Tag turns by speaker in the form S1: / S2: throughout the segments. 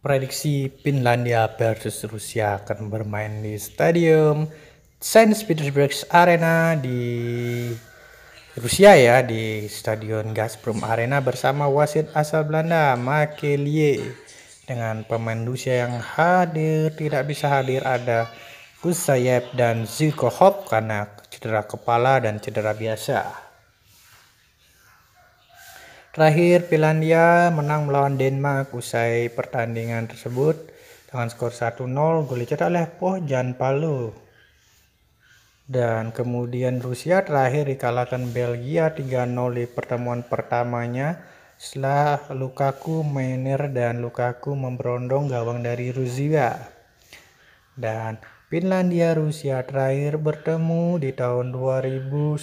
S1: Prediksi Finlandia versus Rusia akan bermain di stadium Saint Petersburg Arena di Rusia ya di stadion Gazprom Arena bersama wasit asal Belanda Makelie dengan pemain Rusia yang hadir tidak bisa hadir ada Kusayev dan Zikohov karena cedera kepala dan cedera biasa. Terakhir, Finlandia menang melawan Denmark usai pertandingan tersebut dengan skor 1-0 gol dicetak oleh Pohjan Palu. Dan kemudian Rusia terakhir dikalahkan Belgia 3-0 di pertemuan pertamanya setelah Lukaku, Mainer, dan Lukaku memberondong gawang dari Rusia. Dan Finlandia Rusia terakhir bertemu di tahun 2009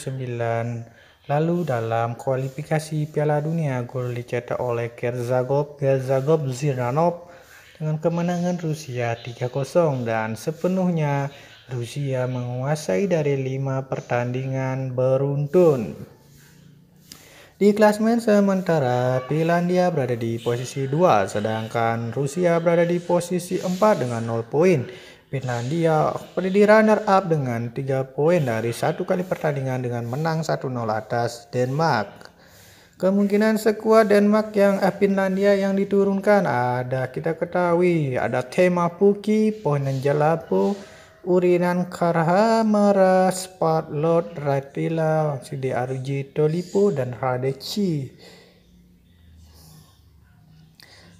S1: Lalu dalam kualifikasi Piala Dunia, gol dicetak oleh Gerzagov, Gerzagov Ziranov dengan kemenangan Rusia 3-0 dan sepenuhnya Rusia menguasai dari lima pertandingan beruntun. Di klasmen sementara, Finlandia berada di posisi 2, sedangkan Rusia berada di posisi 4 dengan 0 poin. Finlandia di runner-up dengan 3 poin dari satu kali pertandingan dengan menang 1-0 atas Denmark. Kemungkinan sekuat Denmark yang eh, Finlandia yang diturunkan ada kita ketahui ada Tema Puki, Pohnen Jalapo, Urinan Karha, Mara, Spatlot, Ratila, Sidi Arji, Lipo, dan Radeci.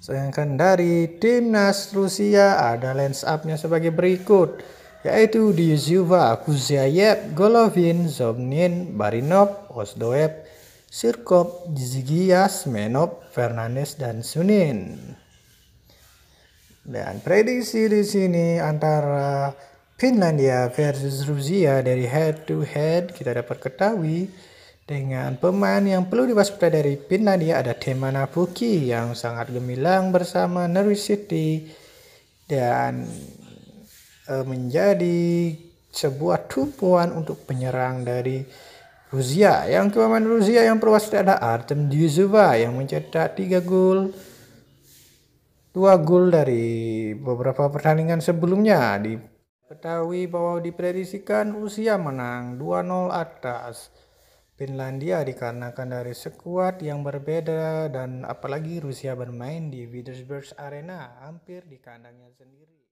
S1: Sedangkan dari timnas Rusia ada lens upnya sebagai berikut, yaitu Dyuzyuva, Kuziayev, Golovin, Zobnin, Barinov, Osdoev, Sirkov, Zigias, Menov, Fernandes, dan Sunin. Dan prediksi di sini antara Finlandia versus Rusia dari head to head kita dapat ketahui dengan pemain yang perlu diwaspadai dari Finlandia ada Tema Nabuki yang sangat gemilang bersama Norwich City dan e, menjadi sebuah tumpuan untuk penyerang dari Rusia. Yang pemain Rusia yang perlu waspada ada Artem Dzyuba yang mencetak 3 gol dua gol dari beberapa pertandingan sebelumnya diketahui bahwa diprediksikan Rusia menang 2-0 atas Finlandia dikarenakan dari sekuat yang berbeda dan apalagi Rusia bermain di Withersburg Arena hampir di kandangnya sendiri.